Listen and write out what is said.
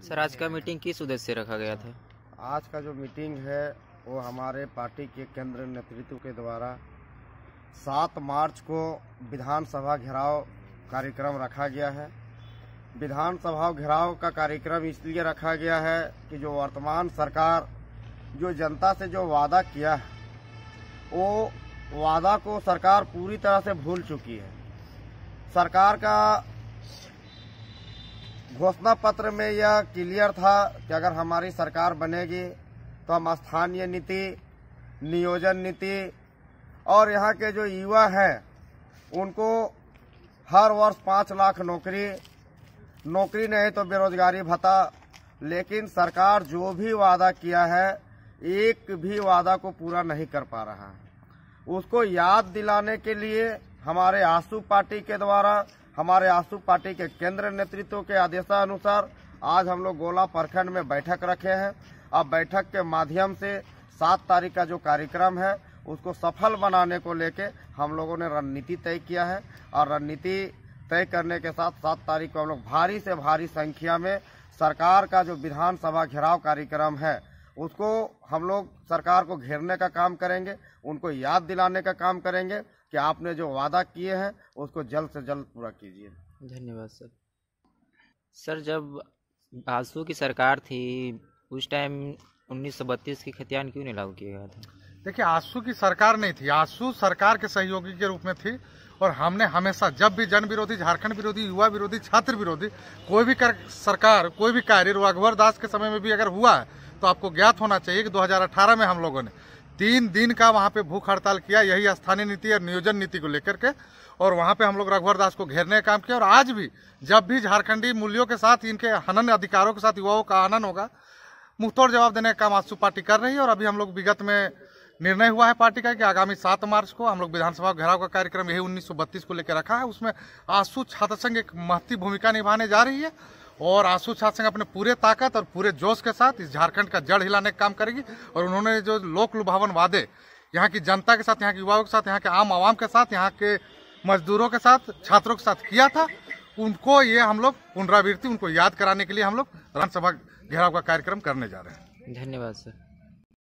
हम्म। Sir आज का meeting किस उद्देश्य से रखा गया था आज का जो मीटिंग है वो हमारे पार्टी के केंद्र नेतृत्व के द्वारा सात मार्च को विधानसभा घेराव कार्यक्रम रखा गया है विधानसभा घेराव का कार्यक्रम इसलिए रखा गया है कि जो वर्तमान सरकार जो जनता से जो वादा किया है वो वादा को सरकार पूरी तरह से भूल चुकी है सरकार का घोषणा पत्र में यह क्लियर था कि अगर हमारी सरकार बनेगी तो हम स्थानीय नीति नियोजन नीति और यहाँ के जो युवा हैं उनको हर वर्ष पाँच लाख नौकरी नौकरी नहीं तो बेरोजगारी भत्ता लेकिन सरकार जो भी वादा किया है एक भी वादा को पूरा नहीं कर पा रहा है उसको याद दिलाने के लिए हमारे आंसू पार्टी के द्वारा हमारे आसू पार्टी के केंद्र नेतृत्व के आदेशानुसार आज हम लोग गोला प्रखंड में बैठक रखे हैं अब बैठक के माध्यम से सात तारीख का जो कार्यक्रम है उसको सफल बनाने को लेके हम लोगों ने रणनीति तय किया है और रणनीति तय करने के साथ सात तारीख को हम लोग भारी से भारी संख्या में सरकार का जो विधानसभा घेराव कार्यक्रम है उसको हम लोग सरकार को घेरने का काम करेंगे उनको याद दिलाने का काम करेंगे कि आपने जो वादा किए हैं उसको जल्द से जल्द पूरा कीजिए धन्यवाद सर सर जब आंसू की सरकार थी उस टाइम बत्तीस की खतियान क्यों नहीं लागू किया गया था देखिए आंसू की सरकार नहीं थी आंसू सरकार के सहयोगी के रूप में थी और हमने हमेशा जब भी जन विरोधी झारखंड विरोधी युवा विरोधी छात्र विरोधी कोई भी कर, सरकार कोई भी कार्य रघुवर दास के समय में भी अगर हुआ है तो आपको ज्ञात होना चाहिए कि 2018 में हम लोगों ने तीन दिन का वहाँ पे भूख हड़ताल किया यही स्थानीय नीति और नियोजन नीति को लेकर के और वहाँ पे हम लोग रघुवर दास को घेरने का काम किया और आज भी जब भी झारखंडी मूल्यों के साथ इनके हनन अधिकारों के साथ युवाओं का हनन होगा मुंहतोड़ जवाब देने का काम आजसू पार्टी कर रही है और अभी हम लोग विगत में निर्णय हुआ है पार्टी का कि आगामी सात मार्च को हम लोग विधानसभा घेराव का कार्यक्रम यही उन्नीस को लेकर रखा है उसमें आंसू छात्र संघ एक महत्व भूमिका निभाने जा रही है और आंसू छात्र संघ अपने पूरे ताकत और पूरे जोश के साथ इस झारखंड का जड़ हिलाने का काम करेगी और उन्होंने जो लोक लुभावन वादे यहाँ की जनता के साथ यहाँ के युवाओं के साथ यहाँ के आम आवाम के साथ यहाँ के मजदूरों के साथ छात्रों के साथ किया था उनको ये हम लोग पुनरावृत्ति उनको याद कराने के लिए हम लोग विधानसभा घेराव का कार्यक्रम करने जा रहे हैं धन्यवाद सर